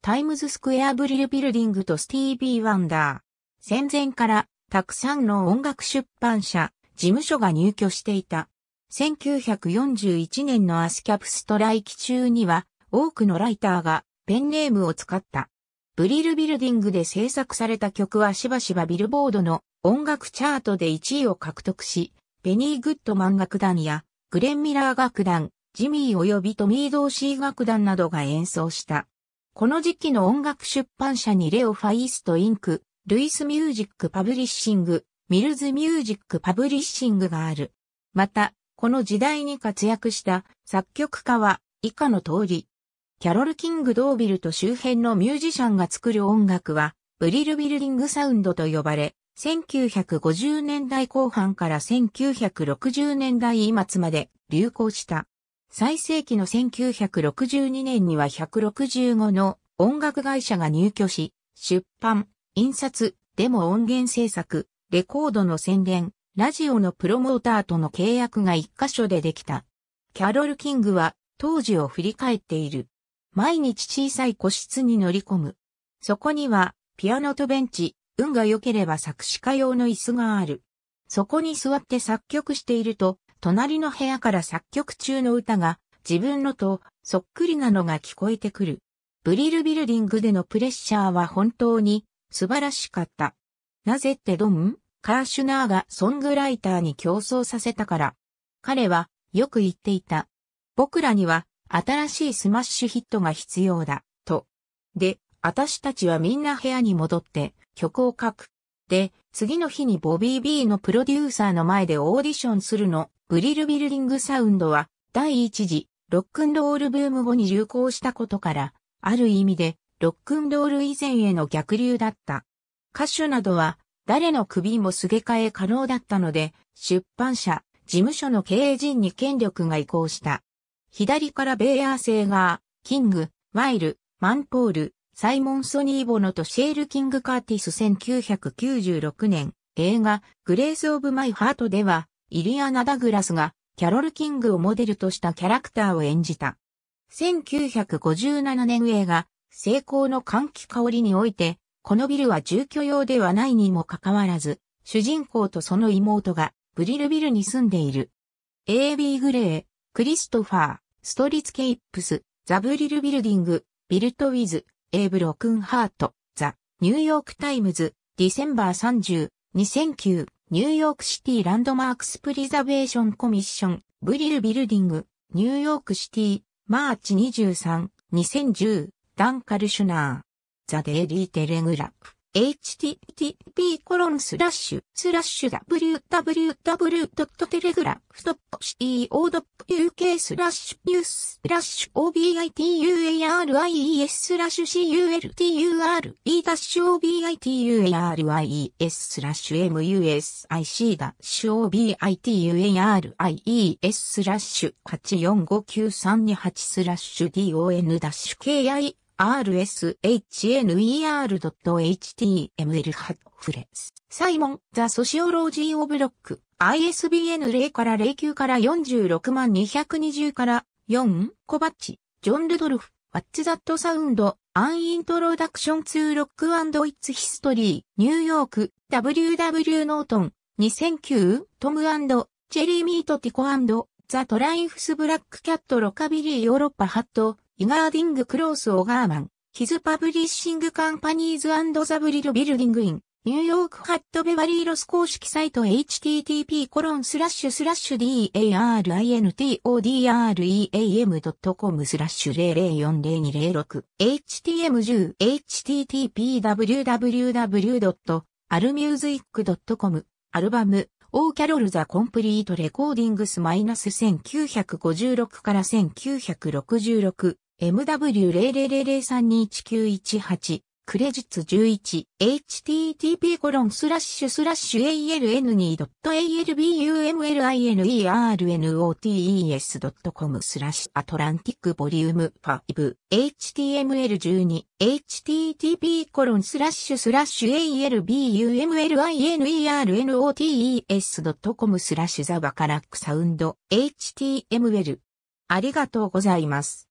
タイムズスクエアブリルビルディングとスティービー・ワンダー。戦前からたくさんの音楽出版社、事務所が入居していた。1941年のアスキャプストライキ中には多くのライターがペンネームを使った。ブリルビルディングで制作された曲はしばしばビルボードの音楽チャートで1位を獲得し、ペニー・グッドマン楽団やグレン・ミラー楽団、ジミー及びトミー・ドーシー楽団などが演奏した。この時期の音楽出版社にレオ・ファイスト・インク、ルイス・ミュージック・パブリッシング、ミルズ・ミュージック・パブリッシングがある。また、この時代に活躍した作曲家は以下の通り。キャロル・キング・ドービルと周辺のミュージシャンが作る音楽は、ブリル・ビルディング・サウンドと呼ばれ、1950年代後半から1960年代末まで流行した。最盛期の1962年には165の音楽会社が入居し、出版、印刷、デモ音源制作、レコードの宣伝、ラジオのプロモーターとの契約が一箇所でできた。キャロル・キングは当時を振り返っている。毎日小さい個室に乗り込む。そこにはピアノとベンチ、運が良ければ作詞家用の椅子がある。そこに座って作曲していると隣の部屋から作曲中の歌が自分のとそっくりなのが聞こえてくる。ブリルビルディングでのプレッシャーは本当に素晴らしかった。なぜってドンカーシュナーがソングライターに競争させたから。彼はよく言っていた。僕らには新しいスマッシュヒットが必要だ、と。で、私たちはみんな部屋に戻って曲を書く。で、次の日にボビー・ビーのプロデューサーの前でオーディションするの。ブリルビルディングサウンドは第一次ロックンロールブーム後に流行したことから、ある意味でロックンロール以前への逆流だった。歌手などは誰の首もすげ替え可能だったので、出版社、事務所の経営陣に権力が移行した。左からベイアー・セーガー、キング、ワイル、マンポール、サイモン・ソニー・ボノとシェール・キング・カーティス1996年映画グレース・オブ・マイ・ハートではイリアナ・ダグラスがキャロル・キングをモデルとしたキャラクターを演じた。1957年映画、成功の歓喜香りにおいて、このビルは住居用ではないにもかかわらず、主人公とその妹がブリルビルに住んでいる。A.B. グレー、クリストファー、ストリツケイップス、ザ・ブリルビルディング、ビルト・ウィズ、エイブ・ロクンハート、ザ・ニューヨーク・タイムズ、ディセンバー30、2009。ニューヨークシティランドマークスプリザベーションコミッション、ブリルビルディング、ニューヨークシティ、マーチ23、2010、ダン・カルシュナー、ザ・デイリー・テレグラフ。http www.telegraph.co.uk スラッシュニューススラッシュ obituaries スラッシュ culture-obituaries スラッシュ music-obituaries スラッシュ8459328スラッシュ don-kin rshner.html ハッフレス。サイモン、ザ・ソシオロジー・オブロック。ISBN 0から09から46万220から4、コバッチ、ジョン・ルドルフ、ワッツ・ザット・サウンド、アン・イントロダクション・ツー・ロック・アンド・イッツ・ヒストリー、ニューヨーク、WW ノートン、2009、トム・チェリー・ミート・ティコザ・トライフス・ブラック・キャット・ロカビリー・ヨーロッパ・ハット、イガーディング・クロース・オガーマン、ヒズ・パブリッシング・カンパニーズ・アンド・ザ・ブリル・ビルディング・イン、ニューヨーク・ハット・ベバリー・ロス公式サイト http コロンスラッシュスラッシュ darintodream.com スラッシュ0040206 htm10httpwww.almusic.com アルバムオーキャロル・ザ・コンプリート・レコーディングス -1956 から1966 m w 0 0 0 3 2 1 9 1 1 8クレジッツ 11http コロンスラッシュスラッシュ aln2.albumlinernotes.com スラッシュアトランティックボリューム 5html12 http コロンスラッシュスラッシュ albumlinernotes.com スラッシュザバカラックサウンド html ありがとうございます。